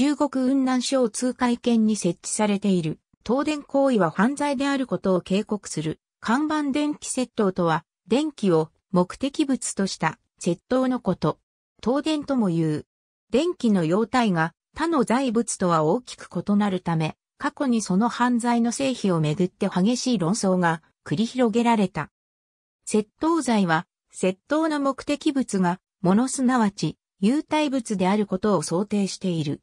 中国雲南省通海圏に設置されている、東電行為は犯罪であることを警告する、看板電気窃盗とは、電気を目的物とした窃盗のこと。東電とも言う。電気の容態が他の財物とは大きく異なるため、過去にその犯罪の成否をめぐって激しい論争が繰り広げられた。窃盗罪は、窃盗の目的物が、ものすなわち、有体物であることを想定している。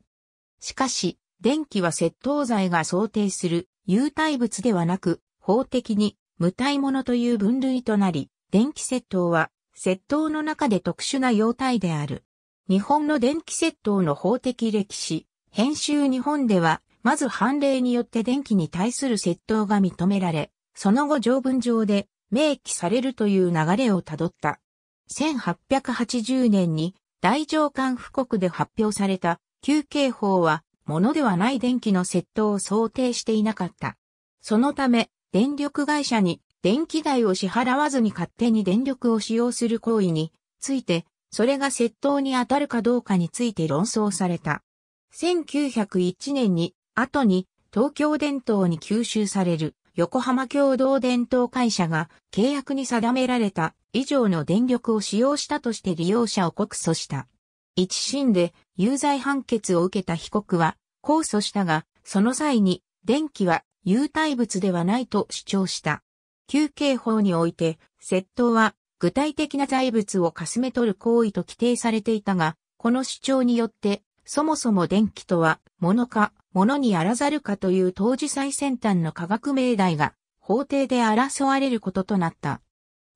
しかし、電気は窃盗罪が想定する有体物ではなく、法的に無体物という分類となり、電気窃盗は窃盗の中で特殊な様態である。日本の電気窃盗の法的歴史、編集日本では、まず判例によって電気に対する窃盗が認められ、その後条文上で明記されるという流れをたどった。1880年に大上官布告で発表された休憩法は、ものではない電気の窃盗を想定していなかった。そのため、電力会社に電気代を支払わずに勝手に電力を使用する行為について、それが窃盗に当たるかどうかについて論争された。1901年に、後に東京電灯に吸収される横浜共同電灯会社が契約に定められた以上の電力を使用したとして利用者を告訴した。一審で有罪判決を受けた被告は控訴したが、その際に電気は有体物ではないと主張した。休憩法において、窃盗は具体的な財物をかすめ取る行為と規定されていたが、この主張によって、そもそも電気とは、物か、物にあらざるかという当時最先端の科学命題が、法廷で争われることとなった。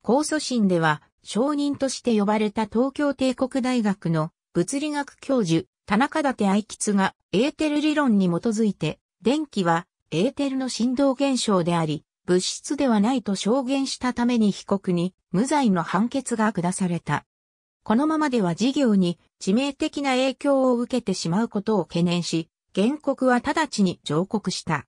控訴審では、証人として呼ばれた東京帝国大学の物理学教授、田中立愛吉がエーテル理論に基づいて、電気はエーテルの振動現象であり、物質ではないと証言したために被告に無罪の判決が下された。このままでは事業に致命的な影響を受けてしまうことを懸念し、原告は直ちに上告した。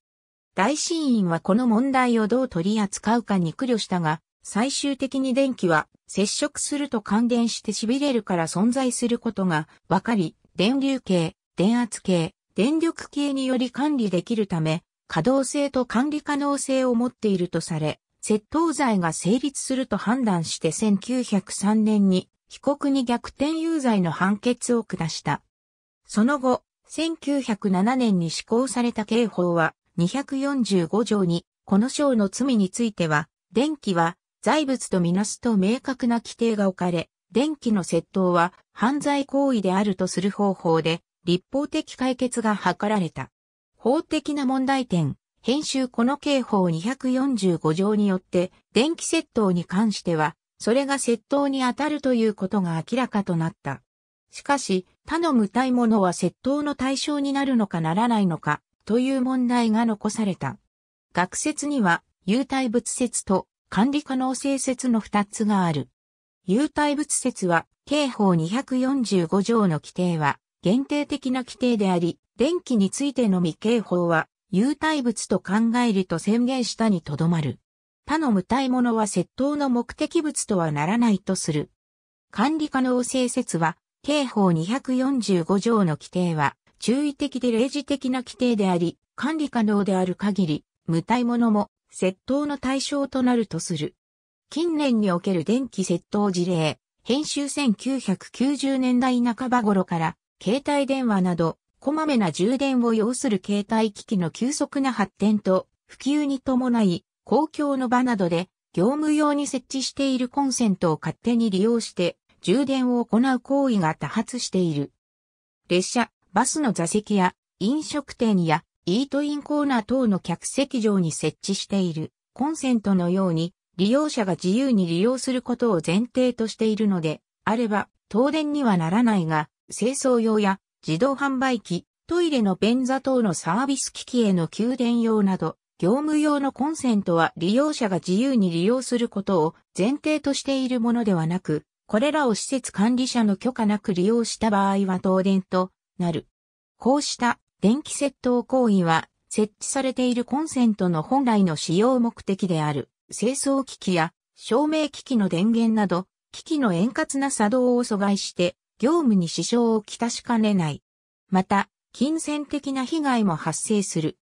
大審院はこの問題をどう取り扱うかに苦慮したが、最終的に電気は接触すると感電して痺れるから存在することがわかり、電流系、電圧系、電力系により管理できるため、可動性と管理可能性を持っているとされ、窃盗罪が成立すると判断して1903年に被告に逆転有罪の判決を下した。その後、1907年に施行された刑法は245条に、この章の罪については、電気は財物とみなすと明確な規定が置かれ、電気の窃盗は犯罪行為であるとする方法で、立法的解決が図られた。法的な問題点、編集この刑法245条によって、電気窃盗に関しては、それが窃盗に当たるということが明らかとなった。しかし、他の無体物は窃盗の対象になるのかならないのか、という問題が残された。学説には、有体物説と管理可能性説の2つがある。有体物説は、刑法245条の規定は、限定的な規定であり、電気についてのみ刑法は、有体物と考えると宣言したにとどまる。他の無体物は窃盗の目的物とはならないとする。管理可能性説は、刑法245条の規定は、注意的で例示的な規定であり、管理可能である限り、無体物も窃盗の対象となるとする。近年における電気窃盗事例、編集1990年代半ば頃から、携帯電話など、こまめな充電を要する携帯機器の急速な発展と、普及に伴い、公共の場などで、業務用に設置しているコンセントを勝手に利用して、充電を行う行為が多発している。列車、バスの座席や飲食店やイートインコーナー等の客席上に設置しているコンセントのように利用者が自由に利用することを前提としているので、あれば東電にはならないが、清掃用や自動販売機、トイレの便座等のサービス機器への給電用など、業務用のコンセントは利用者が自由に利用することを前提としているものではなく、これらを施設管理者の許可なく利用した場合は東電となる。こうした電気窃盗行為は、設置されているコンセントの本来の使用目的である、清掃機器や照明機器の電源など、機器の円滑な作動を阻害して、業務に支障をきたしかねない。また、金銭的な被害も発生する。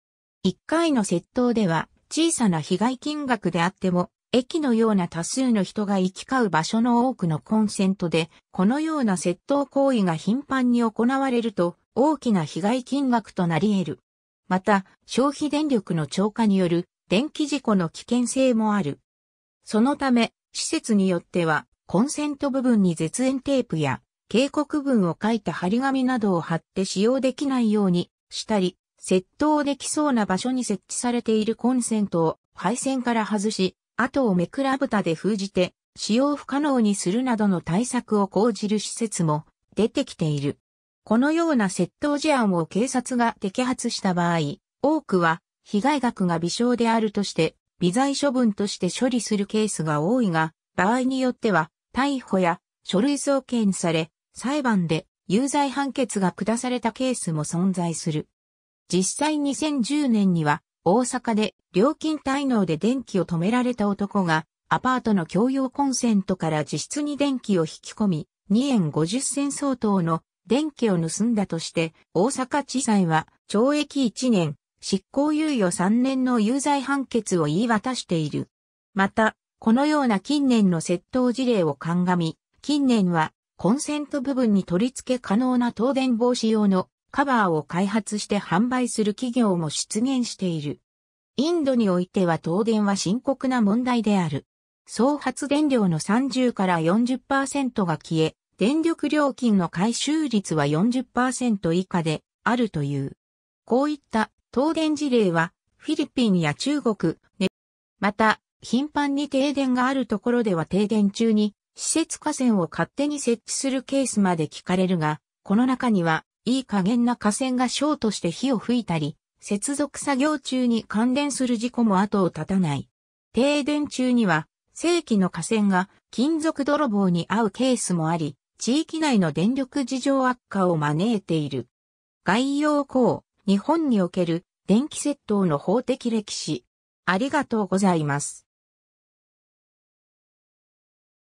一回の窃盗では、小さな被害金額であっても、駅のような多数の人が行き交う場所の多くのコンセントで、このような窃盗行為が頻繁に行われると、大きな被害金額となり得る。また、消費電力の超過による電気事故の危険性もある。そのため、施設によっては、コンセント部分に絶縁テープや警告文を書いた張り紙などを貼って使用できないようにしたり、窃盗できそうな場所に設置されているコンセントを配線から外し、後をめくら蓋で封じて使用不可能にするなどの対策を講じる施設も出てきている。このような窃盗事案を警察が摘発した場合、多くは被害額が微小であるとして、微罪処分として処理するケースが多いが、場合によっては、逮捕や書類送検され、裁判で有罪判決が下されたケースも存在する。実際2010年には、大阪で料金滞納で電気を止められた男が、アパートの共用コンセントから自室に電気を引き込み、2円50銭相当の電気を盗んだとして、大阪地裁は懲役1年、執行猶予3年の有罪判決を言い渡している。また、このような近年の窃盗事例を鑑み、近年はコンセント部分に取り付け可能な東電防止用のカバーを開発して販売する企業も出現している。インドにおいては東電は深刻な問題である。総発電量の30から40%が消え、電力料金の回収率は40%以下であるという。こういった東電事例はフィリピンや中国、ね、また頻繁に停電があるところでは停電中に施設河川を勝手に設置するケースまで聞かれるが、この中にはいい加減な河川がショートして火を吹いたり、接続作業中に関連する事故も後を絶たない。停電中には正規の河川が金属泥棒に遭うケースもあり、地域内の電力事情悪化を招いている。概要項、日本における電気窃盗の法的歴史。ありがとうございます。